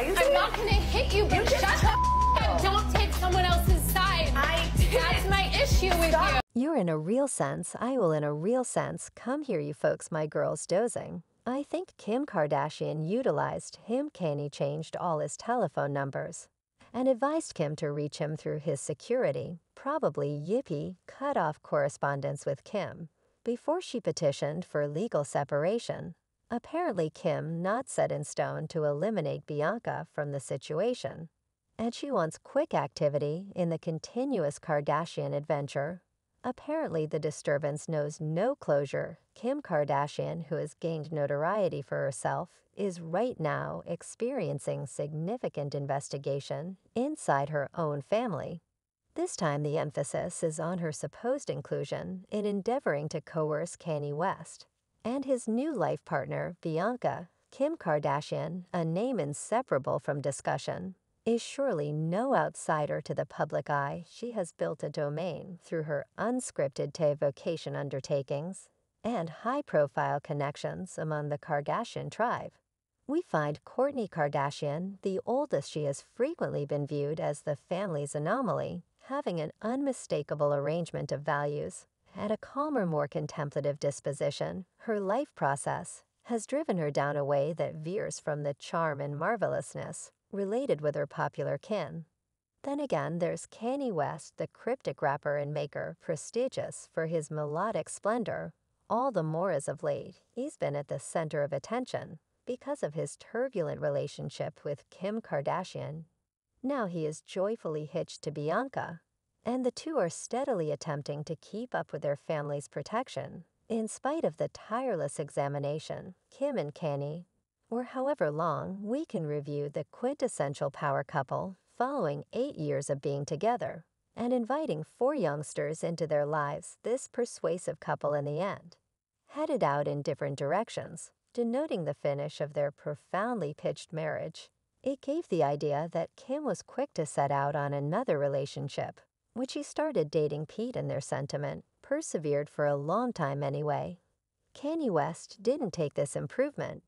I'm not gonna hit you, but you shut the up. Don't take someone else's side. I That's my issue with Stop. you. You're in a real sense. I will, in a real sense, come here, you folks, my girls dozing. I think Kim Kardashian utilized him Kanye changed all his telephone numbers and advised Kim to reach him through his security, probably Yippee, cut off correspondence with Kim, before she petitioned for legal separation. Apparently, Kim not set in stone to eliminate Bianca from the situation, and she wants quick activity in the continuous Kardashian adventure. Apparently, the disturbance knows no closure. Kim Kardashian, who has gained notoriety for herself, is right now experiencing significant investigation inside her own family. This time, the emphasis is on her supposed inclusion in endeavoring to coerce Kanye West, and his new life partner, Bianca, Kim Kardashian, a name inseparable from discussion, is surely no outsider to the public eye. She has built a domain through her unscripted te vocation undertakings and high-profile connections among the Kardashian tribe. We find Kourtney Kardashian, the oldest she has frequently been viewed as the family's anomaly, having an unmistakable arrangement of values, at a calmer, more contemplative disposition, her life process has driven her down a way that veers from the charm and marvelousness related with her popular kin. Then again, there's Kanye West, the cryptic rapper and maker, prestigious for his melodic splendor. All the more as of late, he's been at the center of attention because of his turbulent relationship with Kim Kardashian. Now he is joyfully hitched to Bianca, and the two are steadily attempting to keep up with their family's protection, in spite of the tireless examination, Kim and Kenny, or however long, we can review the quintessential power couple following eight years of being together and inviting four youngsters into their lives, this persuasive couple in the end, headed out in different directions, denoting the finish of their profoundly pitched marriage. It gave the idea that Kim was quick to set out on another relationship, which he started dating Pete in their sentiment, persevered for a long time anyway. Kanye West didn't take this improvement.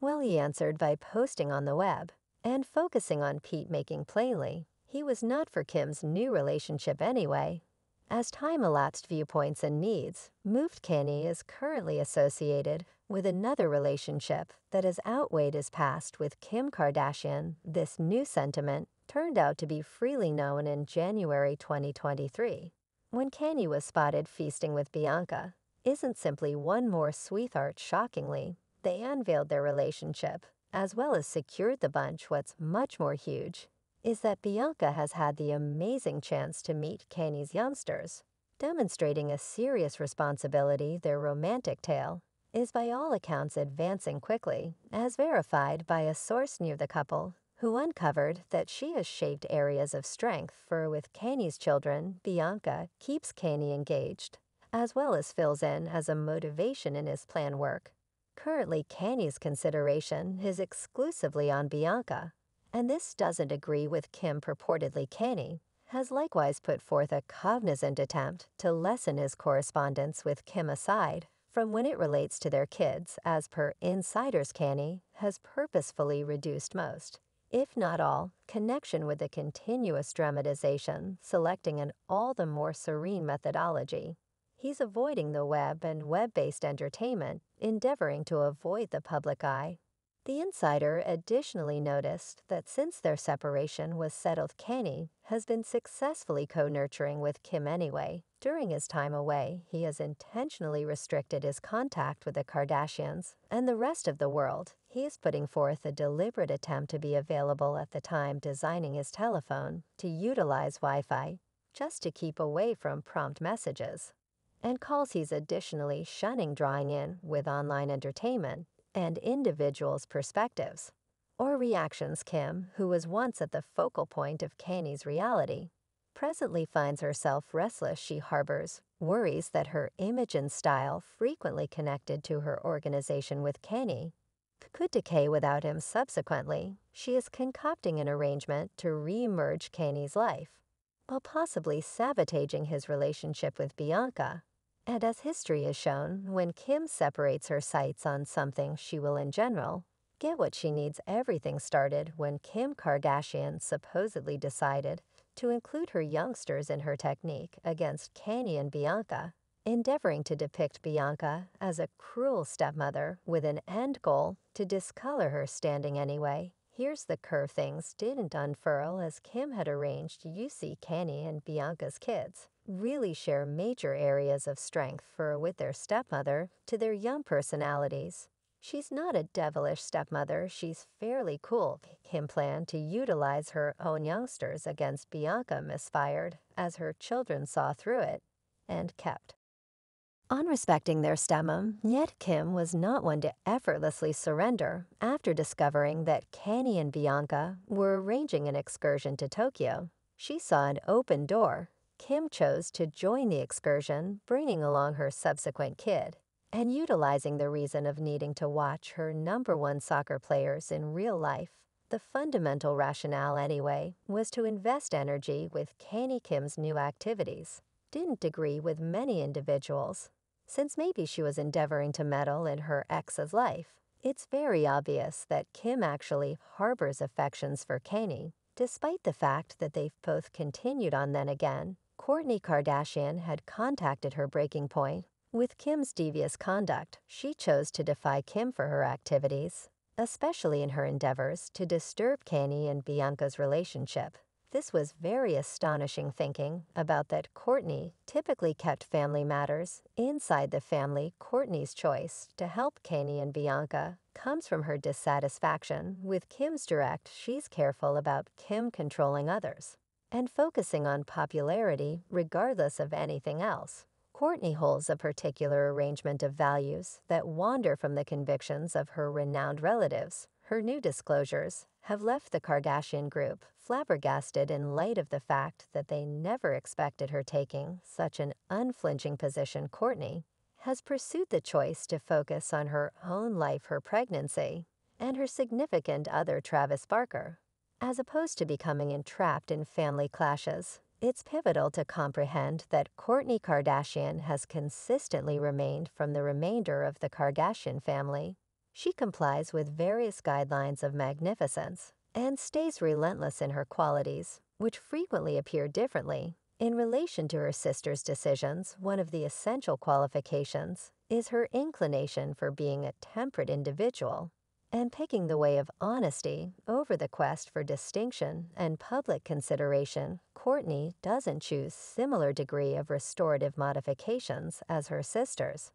Well, he answered by posting on the web and focusing on Pete making playley. he was not for Kim's new relationship anyway. As time elapsed, viewpoints and needs moved Kanye is currently associated with another relationship that has outweighed his past with Kim Kardashian, this new sentiment turned out to be freely known in January 2023, when Kanye was spotted feasting with Bianca. Isn't simply one more sweetheart, shockingly. They unveiled their relationship, as well as secured the bunch what's much more huge, is that Bianca has had the amazing chance to meet Kanye's youngsters, demonstrating a serious responsibility their romantic tale is by all accounts advancing quickly, as verified by a source near the couple who uncovered that she has shaved areas of strength for with Caney's children, Bianca keeps Caney engaged, as well as fills in as a motivation in his plan work. Currently, Caney's consideration is exclusively on Bianca, and this doesn't agree with Kim purportedly Caney, has likewise put forth a cognizant attempt to lessen his correspondence with Kim aside from when it relates to their kids, as per Insider's Canny, has purposefully reduced most if not all, connection with the continuous dramatization, selecting an all the more serene methodology. He's avoiding the web and web based entertainment, endeavoring to avoid the public eye. The insider additionally noticed that since their separation was settled, Kenny has been successfully co nurturing with Kim anyway, during his time away, he has intentionally restricted his contact with the Kardashians and the rest of the world. He is putting forth a deliberate attempt to be available at the time designing his telephone to utilize Wi Fi just to keep away from prompt messages, and calls he's additionally shunning drawing in with online entertainment and individuals' perspectives or reactions Kim, who was once at the focal point of Kanye's reality, presently finds herself restless she harbors, worries that her image and style, frequently connected to her organization with Kenny, could decay without him subsequently. She is concocting an arrangement to re emerge Kenny's life, while possibly sabotaging his relationship with Bianca. And as history has shown, when Kim separates her sights on something, she will in general get what she needs everything started when Kim Kardashian supposedly decided to include her youngsters in her technique against Canny and Bianca, endeavoring to depict Bianca as a cruel stepmother with an end goal to discolor her standing anyway. Here's the curve things didn't unfurl as Kim had arranged see, Canny and Bianca's kids really share major areas of strength for with their stepmother to their young personalities. She's not a devilish stepmother, she's fairly cool. Kim planned to utilize her own youngsters against Bianca misfired, as her children saw through it, and kept. On respecting their stemmum, yet Kim was not one to effortlessly surrender after discovering that Kenny and Bianca were arranging an excursion to Tokyo. She saw an open door. Kim chose to join the excursion, bringing along her subsequent kid and utilizing the reason of needing to watch her number one soccer players in real life. The fundamental rationale, anyway, was to invest energy with Kanye Kim's new activities. Didn't agree with many individuals, since maybe she was endeavoring to meddle in her ex's life. It's very obvious that Kim actually harbors affections for Kanye, despite the fact that they've both continued on then again. Kourtney Kardashian had contacted her breaking point with Kim's devious conduct, she chose to defy Kim for her activities, especially in her endeavors to disturb Kenny and Bianca's relationship. This was very astonishing thinking about that Courtney typically kept family matters inside the family. Courtney's choice to help Kenny and Bianca comes from her dissatisfaction with Kim's direct, she's careful about Kim controlling others and focusing on popularity regardless of anything else. Courtney holds a particular arrangement of values that wander from the convictions of her renowned relatives. Her new disclosures have left the Kardashian group flabbergasted in light of the fact that they never expected her taking such an unflinching position. Courtney has pursued the choice to focus on her own life, her pregnancy, and her significant other, Travis Barker, as opposed to becoming entrapped in family clashes it's pivotal to comprehend that Kourtney Kardashian has consistently remained from the remainder of the Kardashian family. She complies with various guidelines of magnificence and stays relentless in her qualities, which frequently appear differently. In relation to her sister's decisions, one of the essential qualifications is her inclination for being a temperate individual and picking the way of honesty over the quest for distinction and public consideration, Courtney doesn't choose similar degree of restorative modifications as her sisters.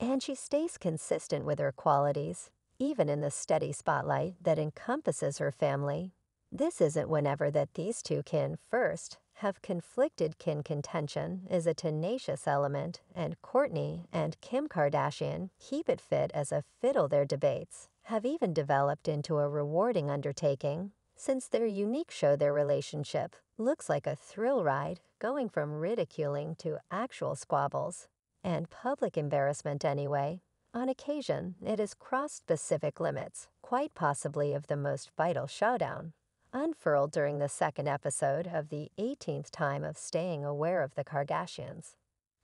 And she stays consistent with her qualities, even in the steady spotlight that encompasses her family. This isn't whenever that these two kin first have conflicted kin contention is a tenacious element, and Courtney and Kim Kardashian keep it fit as a fiddle their debates have even developed into a rewarding undertaking, since their unique show their relationship looks like a thrill ride going from ridiculing to actual squabbles, and public embarrassment anyway. On occasion, it has crossed specific limits, quite possibly of the most vital showdown. Unfurled during the second episode of the 18th time of staying aware of the Kardashians.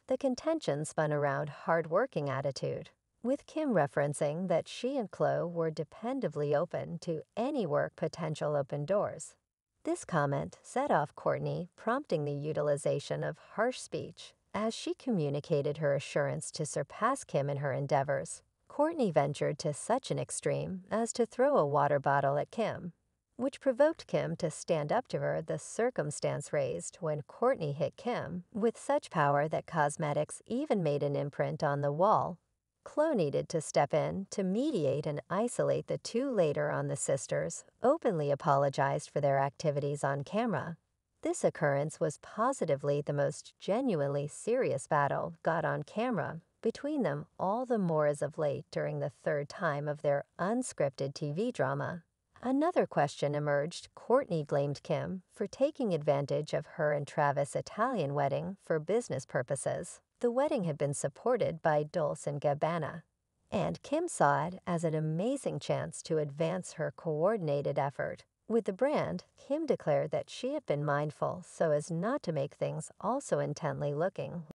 The contention spun around hard-working attitude, with Kim referencing that she and Chloe were dependably open to any work potential open doors. This comment set off Courtney, prompting the utilization of harsh speech as she communicated her assurance to surpass Kim in her endeavors. Courtney ventured to such an extreme as to throw a water bottle at Kim, which provoked Kim to stand up to her the circumstance raised when Courtney hit Kim with such power that cosmetics even made an imprint on the wall Chloe needed to step in to mediate and isolate the two later on the sisters openly apologized for their activities on camera. This occurrence was positively the most genuinely serious battle got on camera between them all the more as of late during the third time of their unscripted TV drama. Another question emerged Courtney blamed Kim for taking advantage of her and Travis' Italian wedding for business purposes. The wedding had been supported by Dulce and Gabbana, and Kim saw it as an amazing chance to advance her coordinated effort. With the brand, Kim declared that she had been mindful so as not to make things also intently looking